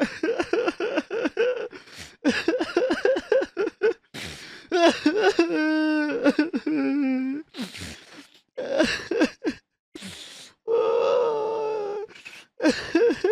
Ha ha ha.